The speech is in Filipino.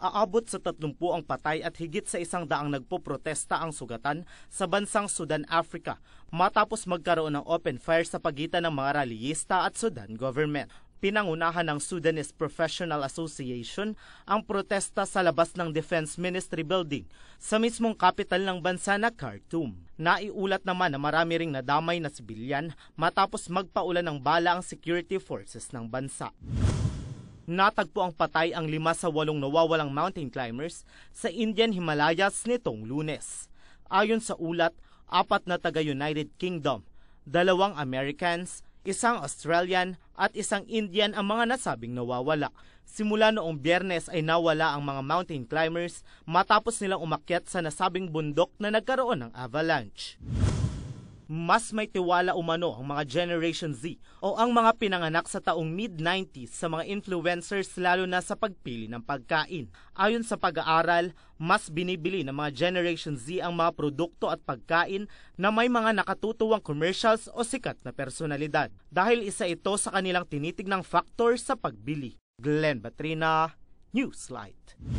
aabot sa 30 ang patay at higit sa isang daang nagpoprotesta ang sugatan sa bansang Sudan, Africa matapos magkaroon ng open fire sa pagitan ng mga rallyista at Sudan government. Pinangunahan ng Sudanese Professional Association ang protesta sa labas ng Defense Ministry Building sa mismong kapital ng bansa na Khartoum. Naiulat naman na marami ring nadamay na sibilyan matapos magpaulan ng bala ang security forces ng bansa natagpo ang patay ang lima sa walong nawawalang mountain climbers sa Indian Himalayas nitong lunes. Ayon sa ulat, apat na taga United Kingdom, dalawang Americans, isang Australian at isang Indian ang mga nasabing nawawala. Simula noong biyernes ay nawala ang mga mountain climbers matapos nilang umakyat sa nasabing bundok na nagkaroon ng avalanche mas may tiwala umano ang mga Generation Z o ang mga pinanganak sa taong mid-90s sa mga influencers lalo na sa pagpili ng pagkain. Ayon sa pag-aaral, mas binibili ng mga Generation Z ang mga produkto at pagkain na may mga nakatutuwang commercials o sikat na personalidad dahil isa ito sa kanilang tinitignang factor sa pagbili. Glenn Batrina, Newslight.